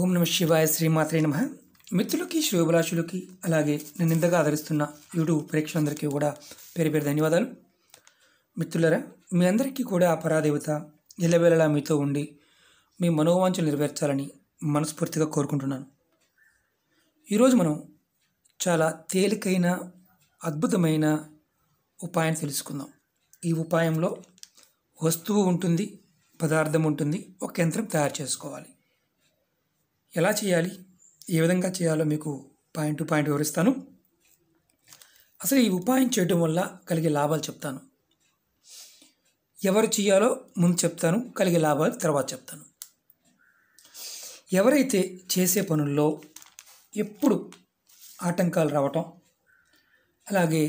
ఓం నమ శివాయ శ్రీమాత్రే నమ మిత్రులకి శివభలాషులకి అలాగే నేను ఇంతగా ఆదరిస్తున్న యూట్యూబ్ ప్రేక్షకులందరికీ కూడా పేరు పేరు ధన్యవాదాలు మిత్రులరా మీ అందరికీ కూడా ఆ పరాదేవత ఎల్లవేళలా మీతో ఉండి మీ మనోవాంఛలు నెరవేర్చాలని మనస్ఫూర్తిగా కోరుకుంటున్నాను ఈరోజు మనం చాలా తేలికైన అద్భుతమైన ఉపాయం తెలుసుకుందాం ఈ ఉపాయంలో వస్తువు ఉంటుంది పదార్థం ఉంటుంది ఒక యంత్రం తయారు చేసుకోవాలి ఎలా చేయాలి ఏ విధంగా చేయాలో మీకు పాయింట్ టు పాయింట్ వివరిస్తాను అసలు ఈ ఉపాయం చేయడం వల్ల కలిగే లాభాలు చెప్తాను ఎవరు చేయాలో ముందు చెప్తాను కలిగే లాభాలు తర్వాత చెప్తాను ఎవరైతే చేసే పనుల్లో ఎప్పుడు ఆటంకాలు రావటం అలాగే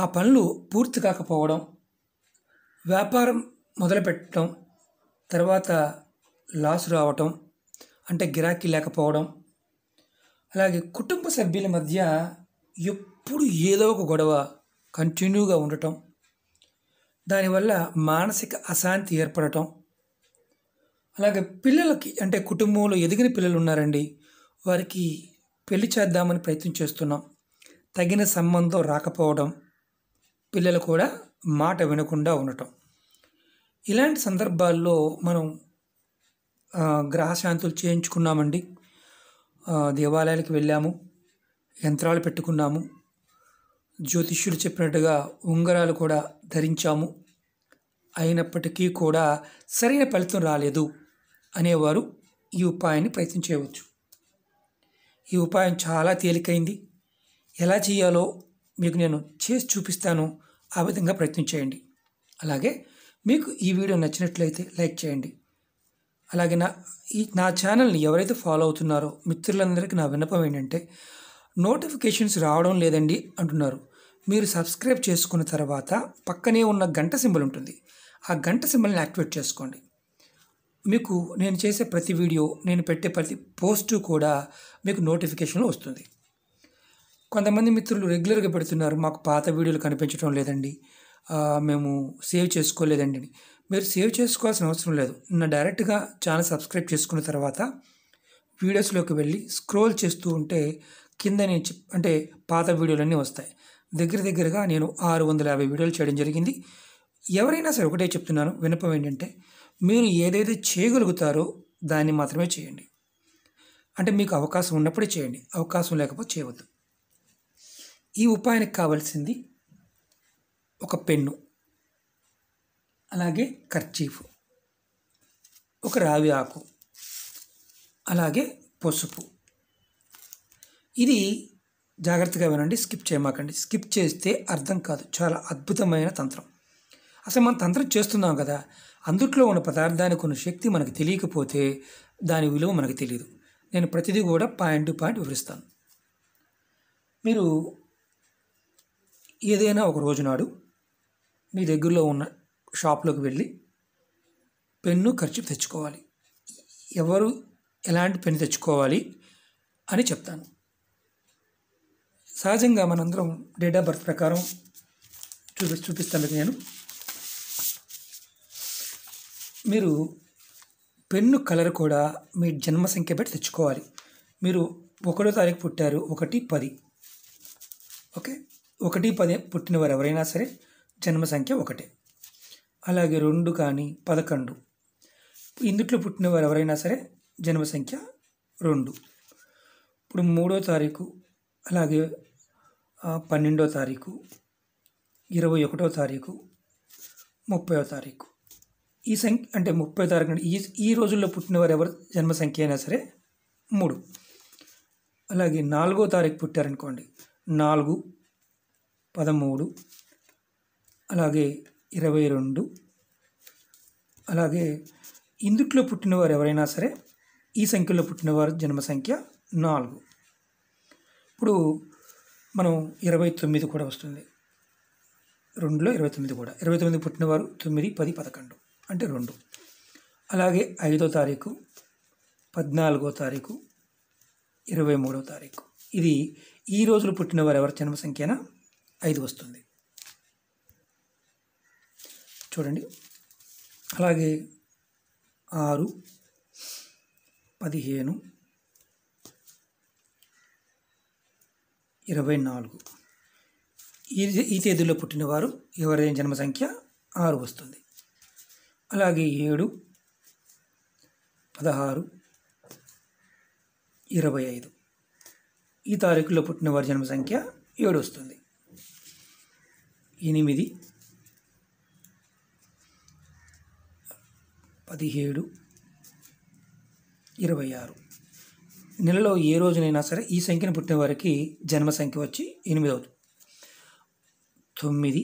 ఆ పనులు పూర్తి కాకపోవడం వ్యాపారం మొదలుపెట్టడం తర్వాత లాస్ రావటం అంటే గిరాకీ లేకపోవడం అలాగే కుటుంబ సభ్యుల మధ్య ఎప్పుడు ఏదో ఒక గొడవ కంటిన్యూగా ఉండటం దానివల్ల మానసిక అశాంతి ఏర్పడటం అలాగే పిల్లలకి అంటే కుటుంబంలో ఎదిగిన పిల్లలు ఉన్నారండి వారికి పెళ్లి చేద్దామని ప్రయత్నం చేస్తున్నాం తగిన సంబంధం రాకపోవడం పిల్లలు కూడా మాట వినకుండా ఉండటం ఇలాంటి సందర్భాల్లో మనం గ్రహశాంతులు చేయించుకున్నామండి దేవాలయాలకు వెళ్ళాము యంత్రాలు పెట్టుకున్నాము జ్యోతిష్యుడు చెప్పినట్టుగా ఉంగరాలు కూడా ధరించాము అయినప్పటికీ కూడా సరైన ఫలితం రాలేదు అనేవారు ఈ ఉపాయాన్ని ప్రయత్నం చేయవచ్చు ఈ ఉపాయం చాలా తేలికైంది ఎలా చేయాలో మీకు నేను చేసి చూపిస్తాను ఆ విధంగా ప్రయత్నం చేయండి అలాగే మీకు ఈ వీడియో నచ్చినట్లయితే లైక్ చేయండి అలాగే నా ఈ నా ఛానల్ని ఎవరైతే ఫాలో అవుతున్నారో మిత్రులందరికీ నా విన్నపం ఏంటంటే నోటిఫికేషన్స్ రావడం లేదండి అంటున్నారు మీరు సబ్స్క్రైబ్ చేసుకున్న తర్వాత పక్కనే ఉన్న గంట సింబల్ ఉంటుంది ఆ గంట సింబల్ని యాక్టివేట్ చేసుకోండి మీకు నేను చేసే ప్రతి వీడియో నేను పెట్టే ప్రతి పోస్టు కూడా మీకు నోటిఫికేషన్లో వస్తుంది కొంతమంది మిత్రులు రెగ్యులర్గా పెడుతున్నారు మాకు పాత వీడియోలు కనిపించడం లేదండి మేము సేవ్ చేసుకోలేదండి మీరు సేవ్ చేసుకోవాల్సిన అవసరం లేదు నిన్న డైరెక్ట్గా ఛానల్ సబ్స్క్రైబ్ చేసుకున్న తర్వాత వీడియోస్లోకి వెళ్ళి స్క్రోల్ చేస్తూ ఉంటే కింద నేను అంటే పాత వీడియోలన్నీ వస్తాయి దగ్గర దగ్గరగా నేను ఆరు వందల యాభై వీడియోలు చేయడం జరిగింది ఎవరైనా సరే ఒకటే చెప్తున్నాను వినపం ఏంటంటే మీరు ఏదైతే చేయగలుగుతారో దాన్ని మాత్రమే చేయండి అంటే మీకు అవకాశం ఉన్నప్పుడే చేయండి అవకాశం లేకపోతే చేయవద్దు ఈ ఉపాయానికి కావాల్సింది ఒక పెన్ను అలాగే కర్చీఫ్ ఒక రావి ఆకు అలాగే పసుపు ఇది జాగ్రత్తగా వినండి స్కిప్ చేయమాకండి స్కిప్ చేస్తే అర్థం కాదు చాలా అద్భుతమైన తంత్రం అసలు మనం తంత్రం చేస్తున్నాం కదా అందుట్లో ఉన్న పదార్థానికి ఉన్న శక్తి మనకు తెలియకపోతే దాని విలువ మనకు తెలియదు నేను ప్రతిదీ కూడా పాయింట్ టు పాయింట్ వివరిస్తాను మీరు ఏదైనా ఒక రోజునాడు మీ దగ్గరలో ఉన్న షాప్లోకి వెళ్ళి పెన్ను ఖర్చు తెచ్చుకోవాలి ఎవరు ఎలాంటి పెన్ను తెచ్చుకోవాలి అని చెప్తాను సహజంగా మనందరం డేట్ ఆఫ్ బర్త్ ప్రకారం చూపి చూపిస్తాను నేను మీరు పెన్ను కలర్ కూడా మీ జన్మ సంఖ్య బట్టి తెచ్చుకోవాలి మీరు ఒకటో తారీఖు పుట్టారు ఒకటి పది ఓకే ఒకటి పది పుట్టిన వారు ఎవరైనా సరే జన్మ సంఖ్య ఒకటే అలాగే రెండు కానీ పదకొండు ఇందుట్లో పుట్టిన వారు ఎవరైనా సరే జన్మ సంఖ్య రెండు ఇప్పుడు మూడో తారీఖు అలాగే పన్నెండో తారీఖు ఇరవై ఒకటో తారీఖు ముప్పయో తారీఖు ఈ సంఖ్య అంటే ముప్పై తారీఖు ఈ ఈ రోజుల్లో పుట్టిన వారు ఎవరు జన్మ సంఖ్య అయినా సరే మూడు అలాగే నాలుగో తారీఖు పుట్టారనుకోండి నాలుగు పదమూడు అలాగే ఇరవై రెండు అలాగే ఇందుట్లో పుట్టినవారు ఎవరైనా సరే ఈ సంఖ్యలో పుట్టినవారు జన్మ సంఖ్య నాలుగు ఇప్పుడు మనం ఇరవై తొమ్మిది కూడా వస్తుంది రెండులో ఇరవై తొమ్మిది కూడా ఇరవై తొమ్మిది పుట్టినవారు తొమ్మిది పది పదకొండు అంటే రెండు అలాగే ఐదో తారీఖు పద్నాలుగో తారీఖు ఇరవై మూడో తారీఖు ఇది ఈ రోజులు పుట్టినవారు ఎవరి జన్మ సంఖ్యన ఐదు వస్తుంది చూడండి అలాగే ఆరు పదిహేను ఇరవై నాలుగు ఈ ఈ తేదీలో పుట్టినవారు ఎవరైనా జన్మ సంఖ్య ఆరు వస్తుంది అలాగే ఏడు పదహారు ఇరవై ఐదు ఈ తారీఖులో పుట్టిన వారి జన్మ సంఖ్య ఏడు వస్తుంది ఎనిమిది పదిహేడు ఇరవై ఆరు నెలలో ఏ రోజునైనా సరే ఈ సంఖ్యను పుట్టిన వారికి జన్మ సంఖ్య వచ్చి ఎనిమిది అవుతుంది తొమ్మిది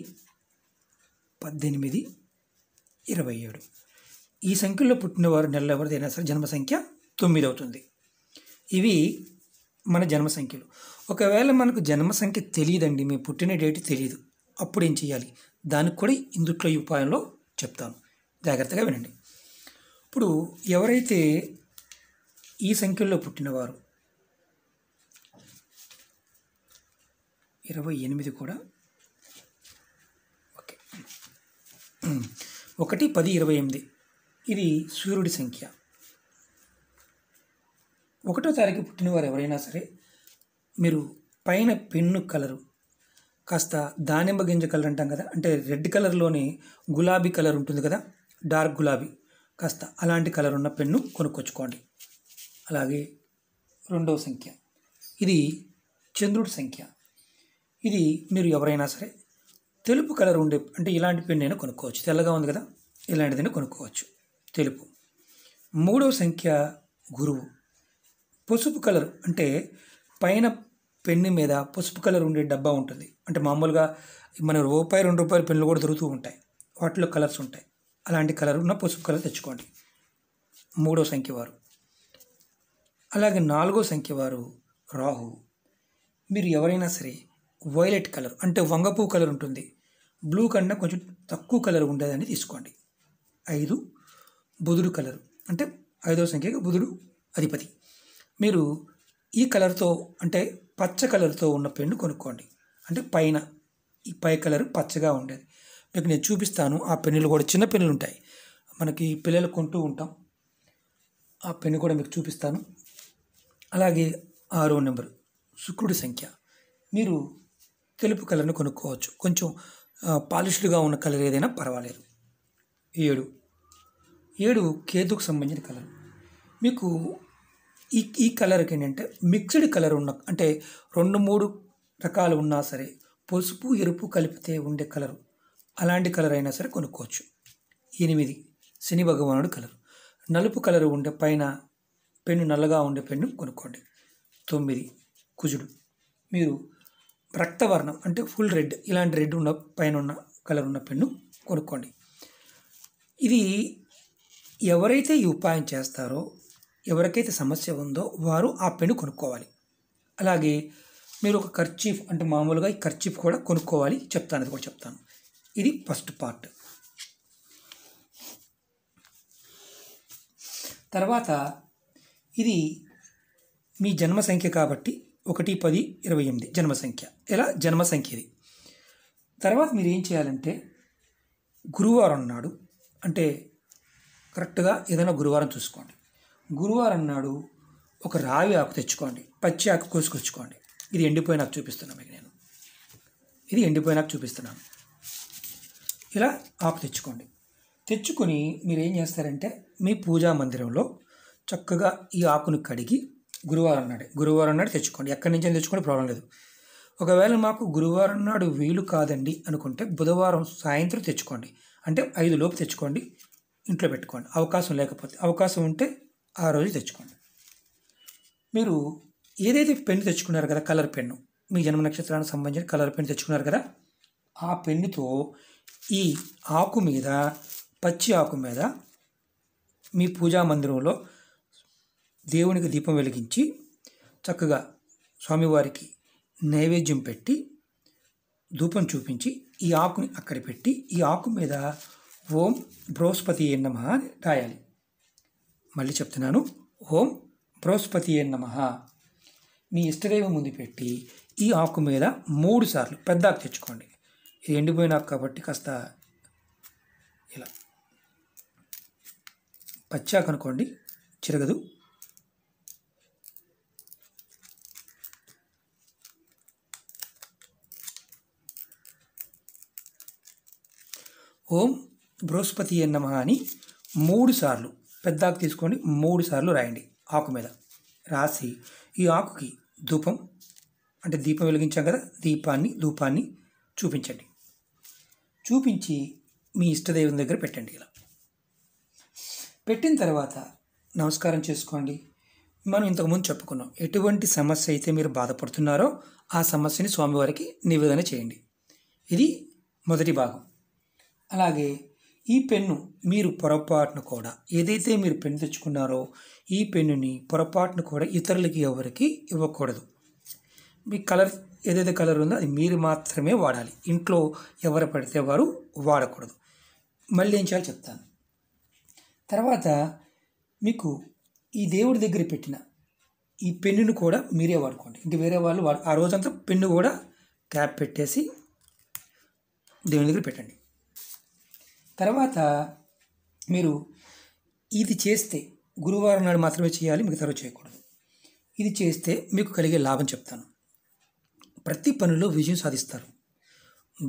పద్దెనిమిది ఇరవై ఏడు ఈ సంఖ్యలో పుట్టినవారు నెలలో ఎవరిదైనా సరే జన్మ సంఖ్య తొమ్మిది అవుతుంది ఇవి మన జన్మ సంఖ్యలు ఒకవేళ మనకు జన్మ సంఖ్య తెలియదండి మీ పుట్టిన డేట్ తెలియదు అప్పుడు ఏం చేయాలి దానికి కూడా ఇందుట్లో ఈ ఉపాయంలో చెప్తాను జాగ్రత్తగా వినండి ఇప్పుడు ఎవరైతే ఈ సంఖ్యల్లో పుట్టినవారు ఇరవై ఎనిమిది కూడా ఓకే ఒకటి పది ఇరవై ఎనిమిది ఇది సూర్యుడి సంఖ్య ఒకటో తారీఖు పుట్టినవారు ఎవరైనా సరే మీరు పైన పెన్ను కలరు కాస్త దానిమ్మ గింజ కలర్ అంటాం కదా అంటే రెడ్ కలర్లోనే గులాబీ కలర్ ఉంటుంది కదా డార్క్ గులాబీ కాస్త అలాంటి కలర్ ఉన్న పెన్ను కొనుక్కొచ్చుకోండి అలాగే రెండవ సంఖ్య ఇది చంద్రుడి సంఖ్య ఇది మీరు ఎవరైనా సరే తెలుపు కలర్ ఉండే అంటే ఇలాంటి పెన్ను అయినా కొనుక్కోవచ్చు తెల్లగా ఉంది కదా ఇలాంటిదైనా కొనుక్కోవచ్చు తెలుపు మూడవ సంఖ్య గురువు పసుపు కలర్ అంటే పైన పెన్ను మీద పసుపు కలర్ ఉండే డబ్బా ఉంటుంది అంటే మామూలుగా మన రూపాయి రెండు రూపాయల పెన్నులు కూడా దొరుకుతూ ఉంటాయి వాటిలో కలర్స్ ఉంటాయి అలాంటి కలర్ ఉన్న పసుపు కలర్ తెచ్చుకోండి మూడో సంఖ్య వారు అలాగే నాలుగో సంఖ్య వారు రాహు మీరు ఎవరైనా సరే వైలెట్ కలర్ అంటే వంగపూ కలర్ ఉంటుంది బ్లూ కన్నా కొంచెం తక్కువ కలర్ ఉండేదని తీసుకోండి ఐదు బుధుడు కలర్ అంటే ఐదో సంఖ్యగా బుధుడు అధిపతి మీరు ఈ కలర్తో అంటే పచ్చ కలర్తో ఉన్న పెన్ను కొనుక్కోండి అంటే పైన ఈ పై కలర్ పచ్చగా ఉండేది మీకు నేను చూపిస్తాను ఆ పెన్నులు కూడా చిన్న పెన్నులు ఉంటాయి మనకి పిల్లలు కొంటూ ఉంటాం ఆ పెన్ను కూడా మీకు చూపిస్తాను అలాగే ఆరో నెంబరు శుక్రుడి సంఖ్య మీరు తెలుపు కలర్ని కొనుక్కోవచ్చు కొంచెం పాలిష్డ్గా ఉన్న కలర్ ఏదైనా పర్వాలేదు ఏడు ఏడు కేతుకు సంబంధించిన కలర్ మీకు ఈ ఈ కలర్కి ఏంటంటే మిక్స్డ్ కలర్ ఉన్న అంటే రెండు మూడు రకాలు ఉన్నా సరే పసుపు ఎరుపు కలిపితే ఉండే కలరు అలాంటి కలర్ అయినా సరే కొనుక్కోవచ్చు ఎనిమిది శని భగవానుడు కలర్ నలుపు కలర్ ఉండే పైన పెన్ను నల్లగా ఉండే పెన్ను కొనుక్కోండి తొమ్మిది కుజుడు మీరు రక్తవర్ణం అంటే ఫుల్ రెడ్ ఇలాంటి రెడ్ ఉన్న పైన ఉన్న కలర్ ఉన్న పెన్ను కొనుక్కోండి ఇది ఎవరైతే ఈ ఉపాయం చేస్తారో ఎవరికైతే సమస్య ఉందో వారు ఆ పెన్ను కొనుక్కోవాలి అలాగే మీరు ఒక ఖర్చీఫ్ అంటే మామూలుగా ఈ ఖర్చీఫ్ కూడా కొనుక్కోవాలి చెప్తాను అది కూడా చెప్తాను ఇది ఫస్ట్ పార్ట్ తర్వాత ఇది మీ జన్మ సంఖ్య కాబట్టి ఒకటి పది ఇరవై ఎనిమిది జన్మ సంఖ్య ఇలా జన్మ సంఖ్య ఇది తర్వాత మీరు ఏం చేయాలంటే గురువారం నాడు అంటే కరెక్ట్గా ఏదైనా గురువారం చూసుకోండి గురువారం నాడు ఒక రావి ఆకు తెచ్చుకోండి పచ్చి ఆకు కోసుకొచ్చుకోండి ఇది ఎండిపోయినాక చూపిస్తున్నాను మీకు నేను ఇది ఎండిపోయినాక చూపిస్తున్నాను ఇలా ఆకు తెచ్చుకోండి తెచ్చుకొని మీరు ఏం చేస్తారంటే మీ పూజా మందిరంలో చక్కగా ఈ ఆకును కడిగి గురువారం నాడు గురువారం నాడు తెచ్చుకోండి ఎక్కడి నుంచి తెచ్చుకోండి ప్రాబ్లం లేదు ఒకవేళ మాకు గురువారం నాడు వీలు కాదండి అనుకుంటే బుధవారం సాయంత్రం తెచ్చుకోండి అంటే ఐదు లోపు తెచ్చుకోండి ఇంట్లో పెట్టుకోండి అవకాశం లేకపోతే అవకాశం ఉంటే ఆ రోజు తెచ్చుకోండి మీరు ఏదైతే పెన్ను తెచ్చుకున్నారు కదా కలర్ పెన్ను మీ జన్మ నక్షత్రానికి సంబంధించిన కలర్ పెన్ను తెచ్చుకున్నారు కదా ఆ పెన్నుతో ఈ ఆకు మీద పచ్చి ఆకు మీద మీ పూజా మందిరంలో దేవునికి దీపం వెలిగించి చక్కగా స్వామివారికి నైవేద్యం పెట్టి ధూపం చూపించి ఈ ఆకుని అక్కడ పెట్టి ఈ ఆకు మీద ఓం బృహస్పతి నమ అని రాయాలి మళ్ళీ చెప్తున్నాను ఓం బృహస్పతి నమ మీ ఇష్టదైవం ముందు పెట్టి ఈ ఆకు మీద మూడు సార్లు పెద్ద ఆకు తెచ్చుకోండి ఇది ఎండిపోయినా కాబట్టి కాస్త ఇలా పచ్చాక అనుకోండి చిరగదు ఓం బృహస్పతి నమ అని మూడు సార్లు పెద్దాకు తీసుకొని మూడు సార్లు రాయండి ఆకు మీద రాసి ఈ ఆకుకి ధూపం అంటే దీపం వెలిగించాం కదా దీపాన్ని ధూపాన్ని చూపించండి చూపించి మీ ఇష్టదైవం దగ్గర పెట్టండి ఇలా పెట్టిన తర్వాత నమస్కారం చేసుకోండి మనం ఇంతకుముందు చెప్పుకున్నాం ఎటువంటి సమస్య అయితే మీరు బాధపడుతున్నారో ఆ సమస్యని స్వామివారికి నివేదన చేయండి ఇది మొదటి భాగం అలాగే ఈ పెన్ను మీరు పొరపాటును కూడా ఏదైతే మీరు పెన్ను తెచ్చుకున్నారో ఈ పెన్నుని పొరపాటును కూడా ఇతరులకి ఎవరికి ఇవ్వకూడదు మీ కలర్ ఏదైతే కలర్ ఉందో అది మీరు మాత్రమే వాడాలి ఇంట్లో ఎవరు పడితే వారు వాడకూడదు మళ్ళీ ఏం చేయాలో చెప్తాను తర్వాత మీకు ఈ దేవుడి దగ్గర పెట్టిన ఈ పెన్నును కూడా మీరే వాడుకోండి ఇంకా వేరే వాళ్ళు ఆ రోజంతా పెన్ను కూడా క్యాప్ పెట్టేసి దేవుని దగ్గర పెట్టండి తర్వాత మీరు ఇది చేస్తే గురువారం నాడు మాత్రమే చేయాలి మిగతా రోజు చేయకూడదు ఇది చేస్తే మీకు కలిగే లాభం చెప్తాను ప్రతి పనిలో విజయం సాధిస్తారు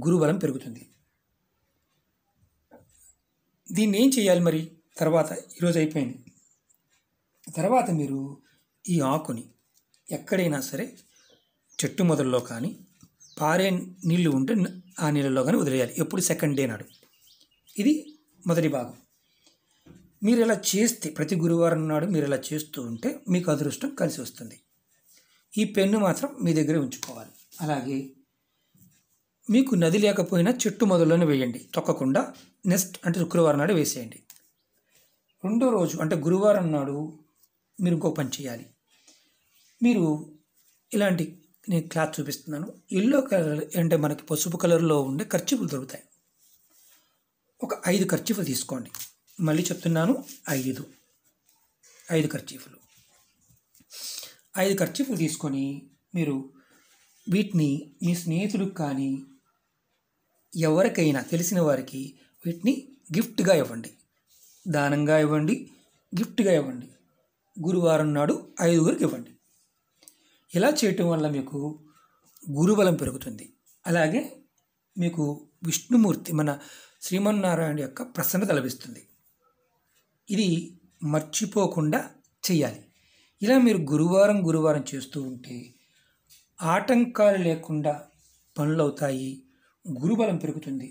గురుబలం పెరుగుతుంది దీన్ని ఏం చేయాలి మరి తర్వాత ఈరోజు అయిపోయింది తర్వాత మీరు ఈ ఆకుని ఎక్కడైనా సరే చెట్టు మొదల్లో కానీ పారే నీళ్ళు ఉంటే ఆ నీళ్ళలో కానీ వదిలేయాలి ఎప్పుడు సెకండ్ డే నాడు ఇది మొదటి భాగం మీరు ఇలా చేస్తే ప్రతి గురువారం నాడు మీరు ఇలా చేస్తూ ఉంటే మీకు అదృష్టం కలిసి వస్తుంది ఈ పెన్ను మాత్రం మీ దగ్గరే ఉంచుకోవాలి అలాగే మీకు నది లేకపోయినా చెట్టు మొదలని వేయండి తొక్కకుండా నెక్స్ట్ అంటే శుక్రవారం నాడు వేసేయండి రెండో రోజు అంటే గురువారం నాడు మీరు ఇంకో పని చేయాలి మీరు ఇలాంటి నేను క్లాత్ చూపిస్తున్నాను ఎల్లో కలర్ అంటే మనకి పసుపు కలర్లో ఉండే ఖర్చీపులు దొరుకుతాయి ఒక ఐదు ఖర్చీఫులు తీసుకోండి మళ్ళీ చెప్తున్నాను ఐదు ఐదు ఖర్చీఫులు ఐదు ఖర్చీఫులు తీసుకొని మీరు వీటిని మీ స్నేహితుడికి కానీ ఎవరికైనా తెలిసిన వారికి వీటిని గిఫ్ట్గా ఇవ్వండి దానంగా ఇవ్వండి గిఫ్ట్గా ఇవ్వండి గురువారం నాడు ఐదుగురికి ఇవ్వండి ఇలా చేయటం వల్ల మీకు గురుబలం పెరుగుతుంది అలాగే మీకు విష్ణుమూర్తి మన శ్రీమన్నారాయణ యొక్క ప్రసన్నత లభిస్తుంది ఇది మర్చిపోకుండా చేయాలి ఇలా మీరు గురువారం గురువారం చేస్తూ ఉంటే ఆటంకాలు లేకుండా పనులవుతాయి గురుబలం పెరుగుతుంది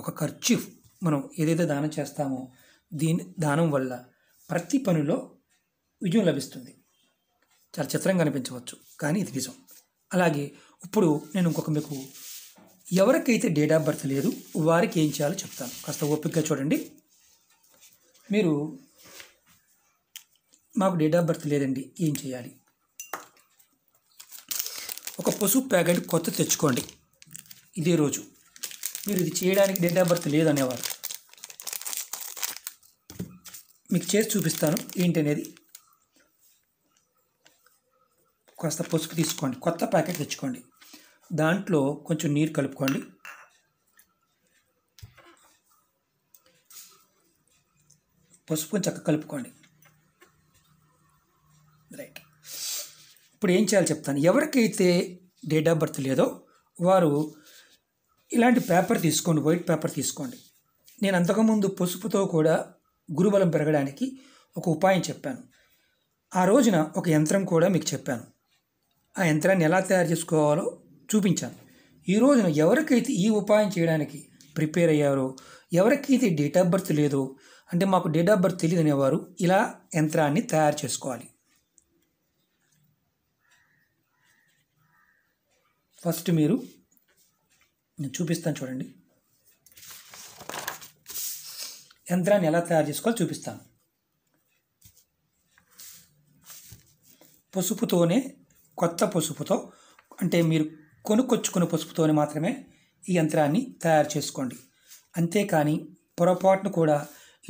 ఒక ఖర్చు మనం ఏదైతే దానం చేస్తామో దీని దానం వల్ల ప్రతి పనిలో విజయం లభిస్తుంది చాలా చిత్రంగా అనిపించవచ్చు కానీ ఇది నిజం అలాగే ఇప్పుడు నేను ఇంకొక మీకు ఎవరికైతే డేట్ ఆఫ్ బర్త్ లేదు వారికి ఏం చేయాలో చెప్తాను కాస్త ఓపికగా చూడండి మీరు మాకు డేట్ ఆఫ్ బర్త్ లేదండి ఏం చేయాలి ఒక పసుపు ప్యాకెట్ కొత్త తెచ్చుకోండి ఇదే రోజు మీరు ఇది చేయడానికి డేట్ ఆఫ్ బర్త్ లేదనేవారు మీకు చేసి చూపిస్తాను ఏంటి అనేది కాస్త పసుపు తీసుకోండి కొత్త ప్యాకెట్ తెచ్చుకోండి దాంట్లో కొంచెం నీరు కలుపుకోండి పసుపు చక్క కలుపుకోండి ఇప్పుడు ఏం చేయాలో చెప్తాను ఎవరికైతే డేట్ ఆఫ్ బర్త్ లేదో వారు ఇలాంటి పేపర్ తీసుకోండి వైట్ పేపర్ తీసుకోండి నేను అంతకుముందు పసుపుతో కూడా గురుబలం పెరగడానికి ఒక ఉపాయం చెప్పాను ఆ రోజున ఒక యంత్రం కూడా మీకు చెప్పాను ఆ యంత్రాన్ని ఎలా తయారు చేసుకోవాలో చూపించాను ఈ రోజున ఎవరికైతే ఈ ఉపాయం చేయడానికి ప్రిపేర్ అయ్యారో ఎవరికైతే డేట్ ఆఫ్ బర్త్ లేదో అంటే మాకు డేట్ ఆఫ్ బర్త్ తెలియదు అనేవారు ఇలా యంత్రాన్ని తయారు చేసుకోవాలి ఫస్ట్ మీరు నేను చూపిస్తాను చూడండి యంత్రాన్ని ఎలా తయారు చేసుకోవాలో చూపిస్తాను పసుపుతోనే కొత్త పసుపుతో అంటే మీరు కొనుక్కొచ్చుకున్న పసుపుతోనే మాత్రమే ఈ యంత్రాన్ని తయారు చేసుకోండి అంతేకాని పొరపాటును కూడా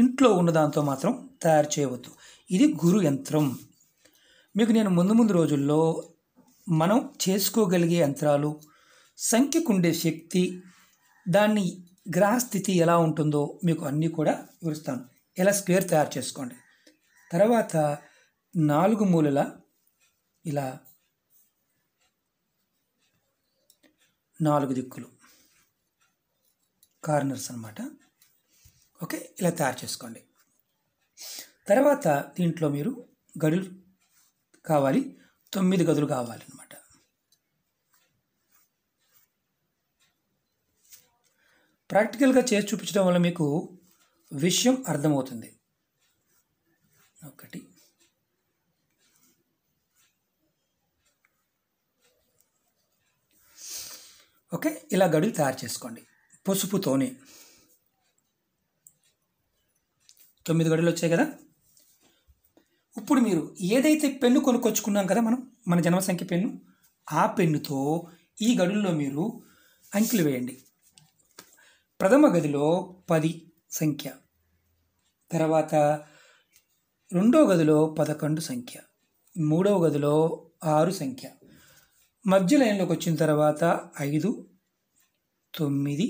ఇంట్లో ఉన్న దాంతో మాత్రం తయారు చేయవద్దు ఇది గురు యంత్రం మీకు నేను ముందు ముందు రోజుల్లో మనం చేసుకోగలిగే యంత్రాలు సంఖ్యకుండే శక్తి దాన్ని గ్రహస్థితి ఎలా ఉంటుందో మీకు అన్నీ కూడా వివరిస్తాను ఎలా స్క్వేర్ తయారు చేసుకోండి తర్వాత నాలుగు మూలల ఇలా నాలుగు దిక్కులు కార్నర్స్ అనమాట ఓకే ఇలా తయారు చేసుకోండి తర్వాత దీంట్లో మీరు గడులు కావాలి తొమ్మిది గదులు కావాలన్నమాట ప్రాక్టికల్గా చేసి చూపించడం వల్ల మీకు విషయం అర్థమవుతుంది ఒకటి ఓకే ఇలా గడులు తయారు చేసుకోండి పసుపుతోనే తొమ్మిది గడులు వచ్చాయి కదా మీరు ఏదైతే పెన్ను కొనుక్కొచ్చుకున్నాం కదా మనం మన జన్మసంఖ్య పెన్ను ఆ పెన్నుతో ఈ గడుల్లో మీరు అంకెలు వేయండి ప్రథమ గదిలో పది సంఖ్య తర్వాత రెండో గదిలో పదకొండు సంఖ్య మూడవ గదిలో ఆరు సంఖ్య మధ్య లైన్లోకి వచ్చిన తర్వాత ఐదు తొమ్మిది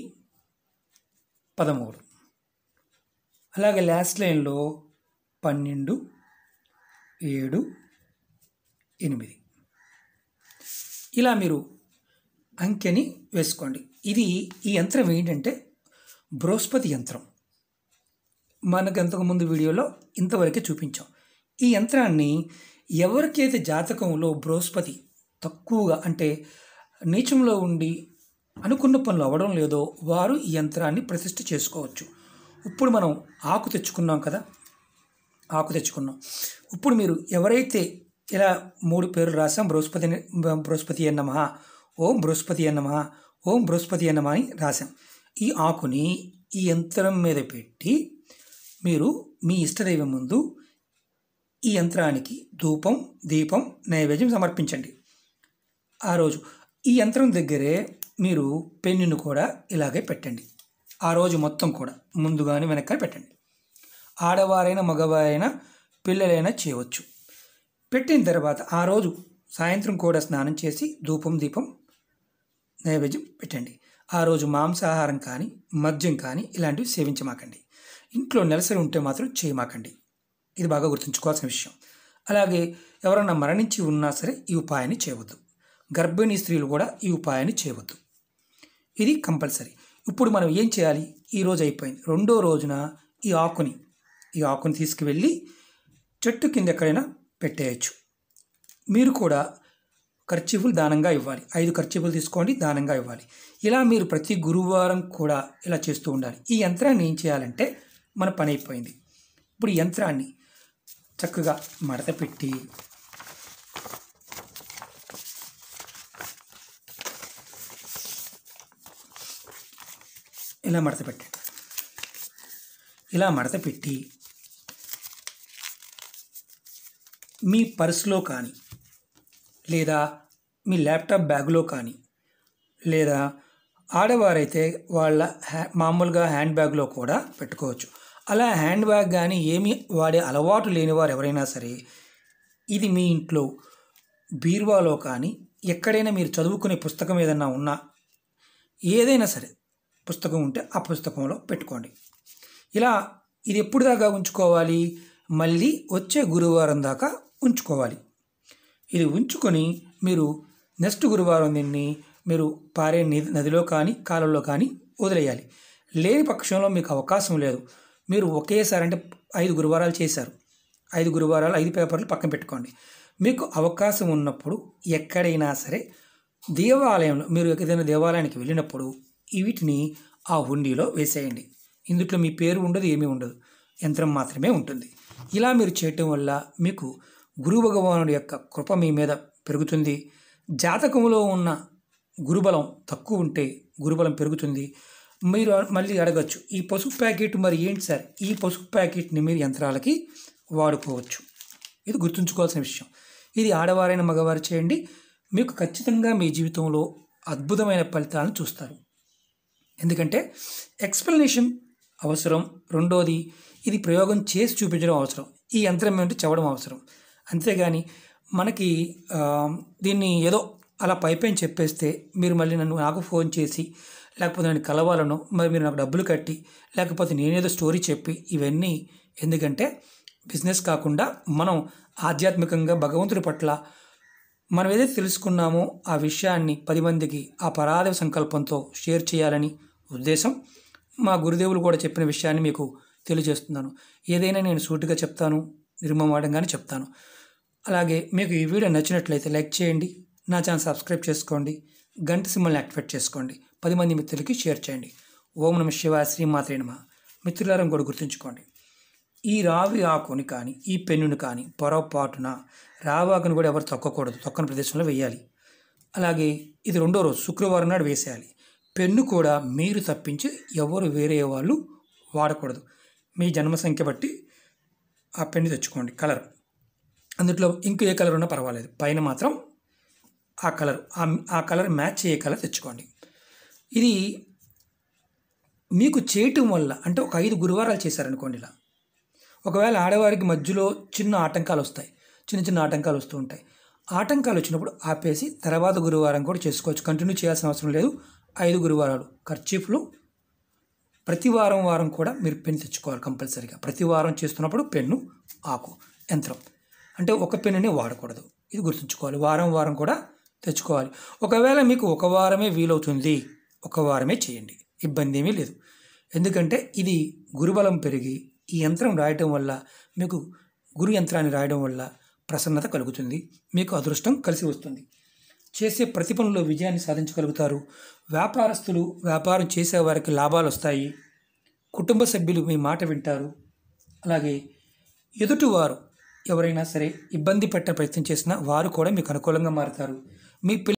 పదమూడు అలాగే లాస్ట్ లైన్లో పన్నెండు ఏడు ఎనిమిది ఇలా మీరు అంకెని వేసుకోండి ఇది ఈ యంత్రం ఏంటంటే బృహస్పతి యంత్రం మనకు అంతకుముందు వీడియోలో ఇంతవరకే చూపించాం ఈ యంత్రాన్ని ఎవరికైతే జాతకంలో బృహస్పతి తక్కువగా అంటే నీచంలో ఉండి అనుకున్న పనులు అవ్వడం లేదో వారు ఈ యంత్రాన్ని ప్రతిష్ఠ చేసుకోవచ్చు ఇప్పుడు మనం ఆకు తెచ్చుకున్నాం కదా ఆకు తెచ్చుకున్నాం ఇప్పుడు మీరు ఎవరైతే ఇలా మూడు పేర్లు రాసాం బృహస్పతి బృహస్పతి అన్నమ ఓం బృహస్పతి అన్నమ ఓం బృహస్పతి అన్నమ అని రాశాం ఈ ఆకుని ఈ యంత్రం మీద పెట్టి మీరు మీ ఇష్టదైవం ముందు ఈ యంత్రానికి ధూపం దీపం నైవేద్యం సమర్పించండి ఆ రోజు ఈ యంత్రం దగ్గరే మీరు పెన్నును కూడా ఇలాగే పెట్టండి ఆ రోజు మొత్తం కూడా ముందుగానే వెనక పెట్టండి ఆడవారైనా మగవారైనా పిల్లలైనా చేయవచ్చు పెట్టిన తర్వాత ఆ రోజు సాయంత్రం కూడా స్నానం చేసి ధూపం దీపం నైవేద్యం పెట్టండి ఆ రోజు మాంసాహారం కానీ మద్యం కానీ ఇలాంటివి సేవించమాకండి ఇంట్లో నెలసరి ఉంటే మాత్రం చేయమాకండి ఇది బాగా గుర్తుంచుకోవాల్సిన విషయం అలాగే ఎవరైనా మరణించి ఉన్నా సరే ఈ ఉపాయాన్ని చేయవద్దు గర్భిణీ స్త్రీలు కూడా ఈ ఉపాయాన్ని చేయవద్దు ఇది కంపల్సరీ ఇప్పుడు మనం ఏం చేయాలి ఈ రోజు అయిపోయింది రెండో రోజున ఈ ఆకుని ఈ ఆకును తీసుకువెళ్ళి చెట్టు కింద ఎక్కడైనా పెట్టేయచ్చు మీరు కూడా ఖర్చీఫులు దానంగా ఇవ్వాలి ఐదు ఖర్చీఫులు తీసుకోండి దానంగా ఇవ్వాలి ఇలా మీరు ప్రతి గురువారం కూడా ఇలా చేస్తూ ఉండాలి ఈ యంత్రాన్ని ఏం చేయాలంటే మన పని అయిపోయింది ఇప్పుడు యంత్రాన్ని చక్కగా మడత పెట్టి ఇలా మడత పెట్టండి ఇలా మడత పెట్టి మీ పర్సులో కానీ లేదా మీ ల్యాప్టాప్ బ్యాగ్లో కానీ లేదా ఆడవారైతే వాళ్ళ హ్యా మామూలుగా హ్యాండ్ బ్యాగ్లో కూడా పెట్టుకోవచ్చు అలా హ్యాండ్ బ్యాగ్ కానీ ఏమీ వాడే అలవాటు లేని వారు ఎవరైనా సరే ఇది మీ ఇంట్లో బీర్వాలో కానీ ఎక్కడైనా మీరు చదువుకునే పుస్తకం ఏదైనా ఉన్నా ఏదైనా సరే పుస్తకం ఉంటే ఆ పుస్తకంలో పెట్టుకోండి ఇలా ఇది ఎప్పుడు దాకా ఉంచుకోవాలి మళ్ళీ వచ్చే గురువారం దాకా ఉంచుకోవాలి ఇది ఉంచుకొని మీరు నెక్స్ట్ గురువారం దీన్ని మీరు పారే నదిలో కానీ కాలంలో కానీ వదిలేయాలి లేని పక్షంలో మీకు అవకాశం లేదు మీరు ఒకేసారి అంటే ఐదు గురువారాలు చేశారు ఐదు గురువారాలు ఐదు పేపర్లు పక్కన పెట్టుకోండి మీకు అవకాశం ఉన్నప్పుడు ఎక్కడైనా సరే దేవాలయంలో మీరు ఏదైనా దేవాలయానికి వెళ్ళినప్పుడు వీటిని ఆ హుండీలో వేసేయండి ఇందుట్లో మీ పేరు ఉండదు ఏమీ ఉండదు యంత్రం మాత్రమే ఉంటుంది ఇలా మీరు చేయటం వల్ల మీకు గురు భగవానుడి యొక్క కృప మీ మీద పెరుగుతుంది జాతకంలో ఉన్న గురుబలం తక్కువ ఉంటే గురుబలం పెరుగుతుంది మీరు మళ్ళీ అడగచ్చు ఈ పసుపు ప్యాకెట్ మరి ఏంటి సార్ ఈ పసుపు ప్యాకెట్ని మీరు యంత్రాలకి వాడుకోవచ్చు ఇది గుర్తుంచుకోవాల్సిన విషయం ఇది ఆడవారైన మగవారు చేయండి మీకు ఖచ్చితంగా మీ జీవితంలో అద్భుతమైన ఫలితాలను చూస్తారు ఎందుకంటే ఎక్స్ప్లెనేషన్ అవసరం రెండోది ఇది ప్రయోగం చేసి చూపించడం అవసరం ఈ యంత్రం ఏమిటి చెప్పడం అవసరం అంతేగాని మనకి దీన్ని ఏదో అలా పైపైన చెప్పేస్తే మీరు మళ్ళీ నన్ను నాకు ఫోన్ చేసి లేకపోతే నేను కలవాలను మరి మీరు నాకు డబ్బులు కట్టి లేకపోతే నేనేదో స్టోరీ చెప్పి ఇవన్నీ ఎందుకంటే బిజినెస్ కాకుండా మనం ఆధ్యాత్మికంగా భగవంతుడి పట్ల మనం ఏదైతే తెలుసుకున్నామో ఆ విషయాన్ని పది మందికి ఆ పరాధ సంకల్పంతో షేర్ చేయాలని ఉద్దేశం మా గురుదేవులు కూడా చెప్పిన విషయాన్ని మీకు తెలియజేస్తున్నాను ఏదైనా నేను సూటిగా చెప్తాను నిర్మమాటంగానే చెప్తాను అలాగే మీకు ఈ వీడియో నచ్చినట్లయితే లైక్ చేయండి నా ఛానల్ సబ్స్క్రైబ్ చేసుకోండి గంట సింబల్ని యాక్టివేట్ చేసుకోండి పది మంది మిత్రులకి షేర్ చేయండి ఓం నమ శివ శ్రీమాత్రే నమ మిత్రులారం కూడా గుర్తుంచుకోండి ఈ రావి ఆకుని కానీ ఈ పెన్నుని కానీ పొరపాటున రావి ఆకును కూడా ఎవరు తొక్కకూడదు తొక్కని ప్రదేశంలో వేయాలి అలాగే ఇది రెండో రోజు శుక్రవారం నాడు వేసేయాలి పెన్ను కూడా మీరు తప్పించి ఎవరు వేరే వాళ్ళు వాడకూడదు మీ జన్మ సంఖ్య బట్టి ఆ పెన్ను తెచ్చుకోండి కలర్ అందుట్లో ఇంక ఏ కలర్ ఉన్నా పర్వాలేదు పైన మాత్రం ఆ కలర్ ఆ కలర్ మ్యాచ్ ఏ కలర్ తెచ్చుకోండి ఇది మీకు చేయటం వల్ల అంటే ఒక ఐదు గురువారాలు చేశారనుకోండి ఇలా ఒకవేళ ఆడవారికి మధ్యలో చిన్న ఆటంకాలు వస్తాయి చిన్న చిన్న ఆటంకాలు వస్తూ ఉంటాయి ఆటంకాలు వచ్చినప్పుడు ఆపేసి తర్వాత గురువారం కూడా చేసుకోవచ్చు కంటిన్యూ చేయాల్సిన అవసరం లేదు ఐదు గురువారాలు ఖర్చీఫ్లు ప్రతి వారం వారం కూడా మీరు పెన్ను తెచ్చుకోవాలి కంపల్సరీగా ప్రతి వారం చేస్తున్నప్పుడు పెన్ను ఆకు యంత్రం అంటే ఒక పెన్నుని వాడకూడదు ఇది గుర్తుంచుకోవాలి వారం వారం కూడా తెచ్చుకోవాలి ఒకవేళ మీకు ఒక వారమే వీలవుతుంది ఒక వారమే చేయండి ఇబ్బంది ఏమీ లేదు ఎందుకంటే ఇది గురుబలం పెరిగి ఈ యంత్రం రాయటం వల్ల మీకు గురు యంత్రాన్ని రాయడం వల్ల ప్రసన్నత కలుగుతుంది మీకు అదృష్టం కలిసి వస్తుంది చేసే ప్రతి పనుల్లో విజయాన్ని సాధించగలుగుతారు వ్యాపారస్తులు వ్యాపారం చేసేవారికి లాభాలు వస్తాయి కుటుంబ సభ్యులు మీ మాట వింటారు అలాగే ఎదుటివారు ఎవరైనా సరే ఇబ్బంది పెట్టే ప్రయత్నం చేసినా వారు కూడా మీకు అనుకూలంగా మారుతారు మీ